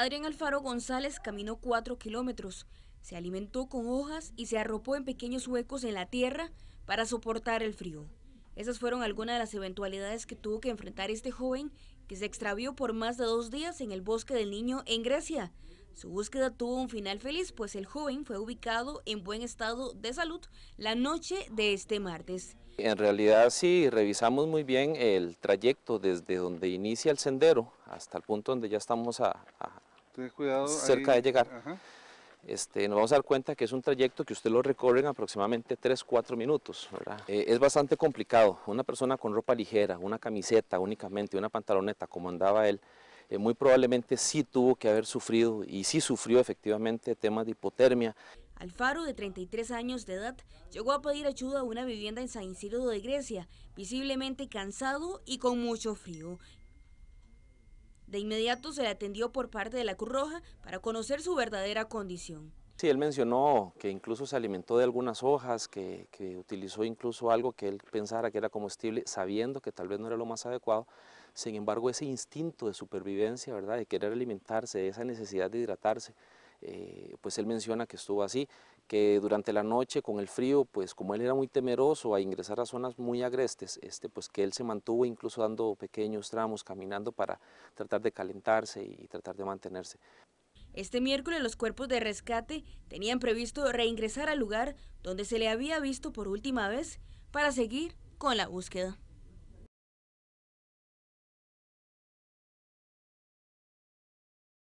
Adrián Alfaro González caminó cuatro kilómetros, se alimentó con hojas y se arropó en pequeños huecos en la tierra para soportar el frío. Esas fueron algunas de las eventualidades que tuvo que enfrentar este joven que se extravió por más de dos días en el bosque del niño en Grecia. Su búsqueda tuvo un final feliz, pues el joven fue ubicado en buen estado de salud la noche de este martes. En realidad, si sí, revisamos muy bien el trayecto desde donde inicia el sendero hasta el punto donde ya estamos a cerca de llegar. Este, nos vamos a dar cuenta que es un trayecto que usted lo recorre en aproximadamente 3-4 minutos. Eh, es bastante complicado. Una persona con ropa ligera, una camiseta únicamente, una pantaloneta, como andaba él, eh, muy probablemente sí tuvo que haber sufrido y sí sufrió efectivamente temas de hipotermia. Alfaro, de 33 años de edad, llegó a pedir ayuda a una vivienda en San Isidro de Grecia, visiblemente cansado y con mucho frío. De inmediato se le atendió por parte de la Cruz Roja para conocer su verdadera condición. Sí, él mencionó que incluso se alimentó de algunas hojas, que, utilizó incluso algo que él pensara que era comestible, sabiendo que tal vez no era lo más adecuado. Sin embargo, ese instinto de supervivencia, ¿verdad? de querer alimentarse, de esa necesidad de hidratarse, eh, pues él menciona que estuvo así, que durante la noche con el frío, pues como él era muy temeroso a ingresar a zonas muy agrestes, este, pues que él se mantuvo incluso dando pequeños tramos, caminando para tratar de calentarse y tratar de mantenerse. Este miércoles los cuerpos de rescate tenían previsto reingresar al lugar donde se le había visto por última vez para seguir con la búsqueda.